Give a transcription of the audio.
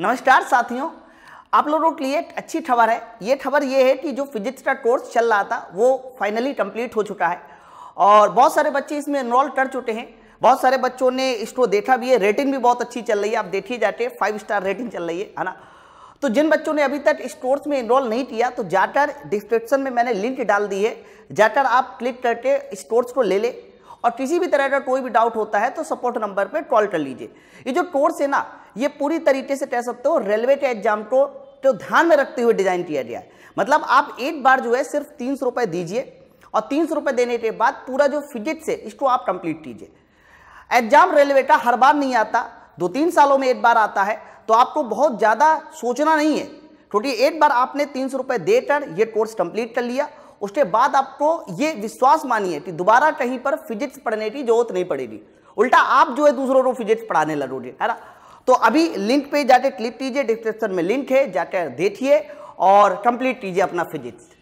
नमस्कार साथियों आप लोगों के लिए अच्छी खबर है ये खबर ये है कि जो फिजिक्स का कोर्स चल रहा था वो फाइनली कंप्लीट हो चुका है और बहुत सारे बच्चे इसमें इनरोल कर चुके हैं बहुत सारे बच्चों ने इसको देखा भी है रेटिंग भी बहुत अच्छी चल रही है आप देखिए जाके फाइव स्टार रेटिंग चल रही है है ना तो जिन बच्चों ने अभी तक इस कोर्स में इनरोल नहीं किया तो जाकर डिस्क्रिप्शन में मैंने लिंक डाल दी है जाकर आप क्लिक करके इस कोर्स को ले ले और किसी भी तरह का कोई भी डाउट होता है तो सपोर्ट नंबर पर कॉल कर लीजिए ये जो कोर्स है ना ये पूरी तरीके से कह सकते हो रेलवे के एग्जाम को तो ध्यान में रखते हुए डिजाइन किया गया है मतलब आप एक बार जो है सिर्फ तीन सौ रुपए दीजिए और तीन सौ रुपए देने के बाद पूरा जो फिजिक्स है इसको आप कंप्लीट कीजिए एग्जाम रेलवे का हर बार नहीं आता दो तीन सालों में एक बार आता है तो आपको बहुत ज़्यादा सोचना नहीं है क्योंकि एक बार आपने तीन सौ रुपए देकर यह कोर्स कंप्लीट कर लिया उसके बाद आपको ये विश्वास मानिए कि दोबारा कहीं पर फिजिक्स पढ़ने की जरूरत नहीं पड़ेगी उल्टा आप जो है दूसरों को फिजिक्स पढ़ाने लगोगे है ना तो अभी लिंक पे जाके क्लिक कीजिए डिस्क्रिप्शन में लिंक है जाकर देखिए और कंप्लीट कीजिए अपना फिजिक्स